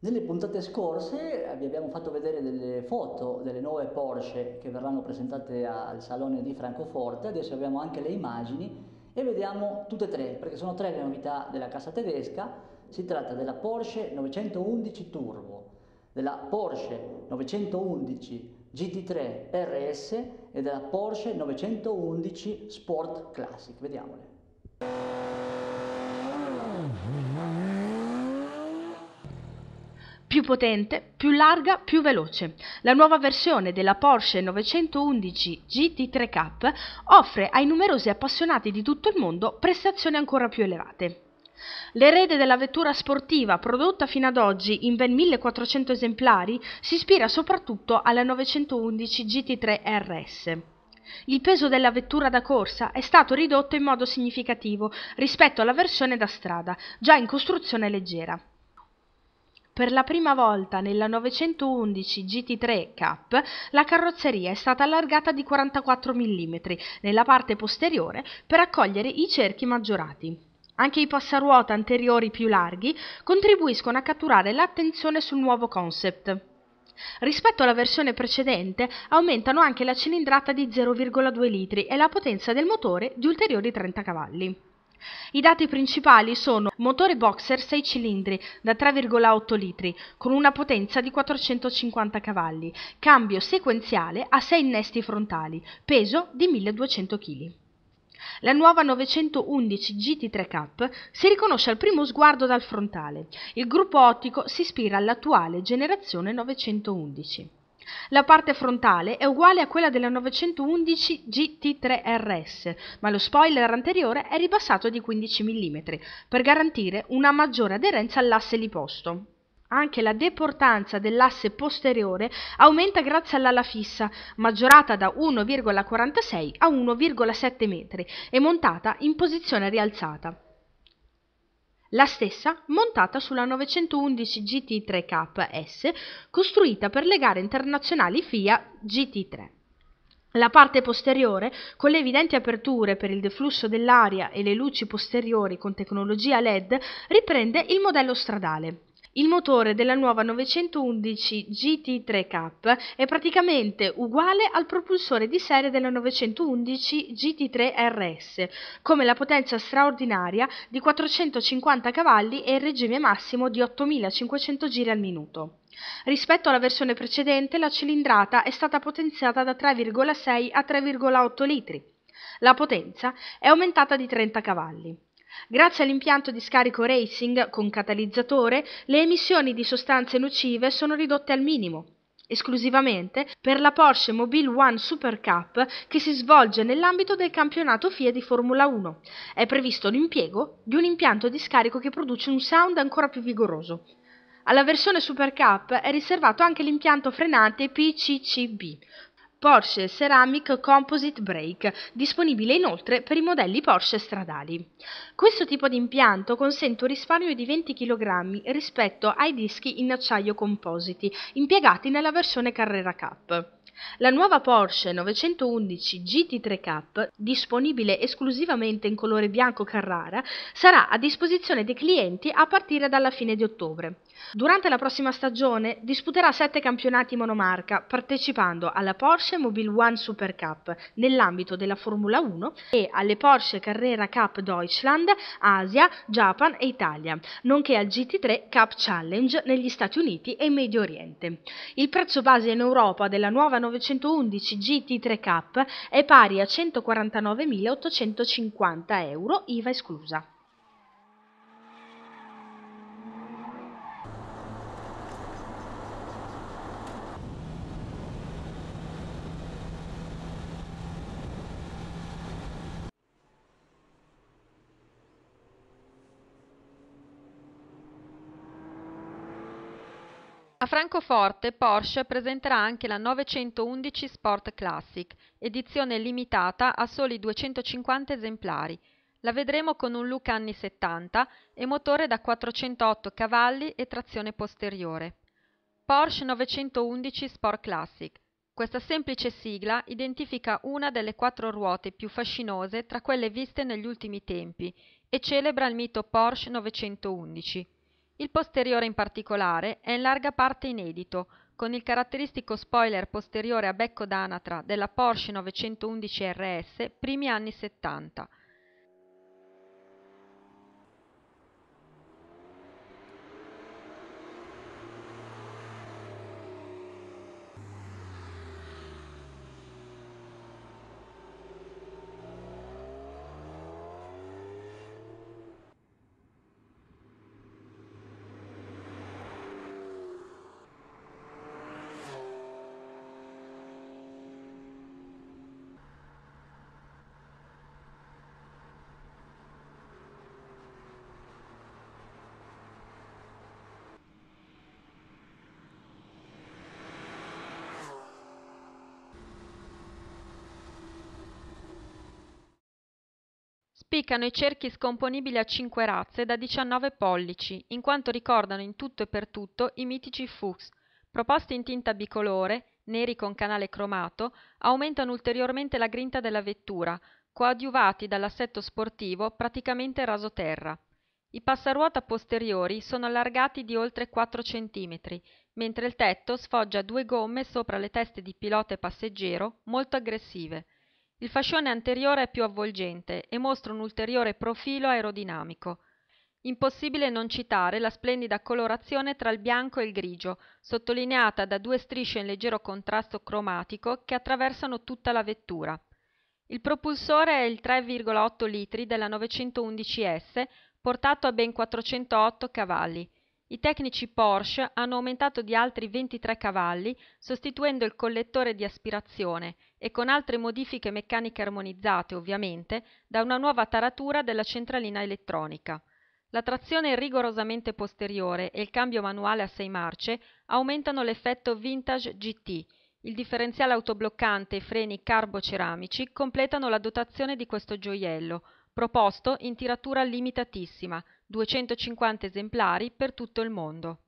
Nelle puntate scorse vi abbiamo fatto vedere delle foto delle nuove Porsche che verranno presentate al Salone di Francoforte, adesso abbiamo anche le immagini e vediamo tutte e tre, perché sono tre le novità della casa tedesca, si tratta della Porsche 911 Turbo, della Porsche 911 GT3 RS e della Porsche 911 Sport Classic. Vediamole. più potente, più larga, più veloce. La nuova versione della Porsche 911 GT3K offre ai numerosi appassionati di tutto il mondo prestazioni ancora più elevate. L'erede della vettura sportiva, prodotta fino ad oggi in ben 1400 esemplari, si ispira soprattutto alla 911 GT3 RS. Il peso della vettura da corsa è stato ridotto in modo significativo rispetto alla versione da strada, già in costruzione leggera. Per la prima volta nella 911 GT3 Cup la carrozzeria è stata allargata di 44 mm nella parte posteriore per accogliere i cerchi maggiorati. Anche i passaruota anteriori più larghi contribuiscono a catturare l'attenzione sul nuovo concept. Rispetto alla versione precedente aumentano anche la cilindrata di 0,2 litri e la potenza del motore di ulteriori 30 cavalli. I dati principali sono motore boxer 6 cilindri da 3,8 litri con una potenza di 450 cavalli, cambio sequenziale a 6 innesti frontali, peso di 1200 kg. La nuova 911 GT3 Cup si riconosce al primo sguardo dal frontale. Il gruppo ottico si ispira all'attuale generazione 911. La parte frontale è uguale a quella della 911 GT3RS, ma lo spoiler anteriore è ribassato di 15 mm per garantire una maggiore aderenza all'asse liposto. Anche la deportanza dell'asse posteriore aumenta grazie all'ala fissa, maggiorata da 1,46 a 1,7 metri e montata in posizione rialzata la stessa montata sulla 911 GT3 S, costruita per le gare internazionali FIA GT3. La parte posteriore, con le evidenti aperture per il deflusso dell'aria e le luci posteriori con tecnologia LED, riprende il modello stradale. Il motore della nuova 911 GT3K è praticamente uguale al propulsore di serie della 911 GT3 RS, come la potenza straordinaria di 450 cavalli e il regime massimo di 8500 giri al minuto. Rispetto alla versione precedente, la cilindrata è stata potenziata da 3,6 a 3,8 litri. La potenza è aumentata di 30 cavalli. Grazie all'impianto di scarico racing con catalizzatore, le emissioni di sostanze nocive sono ridotte al minimo, esclusivamente per la Porsche Mobile One Super Cup che si svolge nell'ambito del campionato FIA di Formula 1. È previsto l'impiego di un impianto di scarico che produce un sound ancora più vigoroso. Alla versione Super Cup è riservato anche l'impianto frenante PCCB, Porsche Ceramic Composite Brake, disponibile inoltre per i modelli Porsche stradali. Questo tipo di impianto consente un risparmio di 20 kg rispetto ai dischi in acciaio compositi impiegati nella versione Carrera Cup. La nuova Porsche 911 GT3 Cup, disponibile esclusivamente in colore bianco Carrara, sarà a disposizione dei clienti a partire dalla fine di ottobre. Durante la prossima stagione disputerà sette campionati monomarca, partecipando alla Porsche Mobile One Super Cup nell'ambito della Formula 1 e alle Porsche Carrera Cup Deutschland, Asia, Japan e Italia, nonché al GT3 Cup Challenge negli Stati Uniti e in Medio Oriente. Il prezzo base in Europa della nuova 911 911 gt 3 Cup è pari a 149.850 euro, IVA esclusa. A Francoforte Porsche presenterà anche la 911 Sport Classic, edizione limitata a soli 250 esemplari. La vedremo con un look anni 70 e motore da 408 cavalli e trazione posteriore. Porsche 911 Sport Classic. Questa semplice sigla identifica una delle quattro ruote più fascinose tra quelle viste negli ultimi tempi e celebra il mito Porsche 911 il posteriore in particolare è in larga parte inedito, con il caratteristico spoiler posteriore a becco d'anatra della Porsche 911 RS primi anni 70, Spiccano i cerchi scomponibili a cinque razze da 19 pollici, in quanto ricordano in tutto e per tutto i mitici Fuchs. Proposti in tinta bicolore, neri con canale cromato, aumentano ulteriormente la grinta della vettura, coadiuvati dall'assetto sportivo praticamente rasoterra. I passaruota posteriori sono allargati di oltre 4 cm, mentre il tetto sfoggia due gomme sopra le teste di pilota e passeggero molto aggressive – il fascione anteriore è più avvolgente e mostra un ulteriore profilo aerodinamico. Impossibile non citare la splendida colorazione tra il bianco e il grigio, sottolineata da due strisce in leggero contrasto cromatico che attraversano tutta la vettura. Il propulsore è il 3,8 litri della 911S, portato a ben 408 cavalli, i tecnici Porsche hanno aumentato di altri 23 cavalli sostituendo il collettore di aspirazione e con altre modifiche meccaniche armonizzate, ovviamente, da una nuova taratura della centralina elettronica. La trazione rigorosamente posteriore e il cambio manuale a 6 marce aumentano l'effetto Vintage GT. Il differenziale autobloccante e freni carboceramici completano la dotazione di questo gioiello, proposto in tiratura limitatissima, 250 esemplari per tutto il mondo.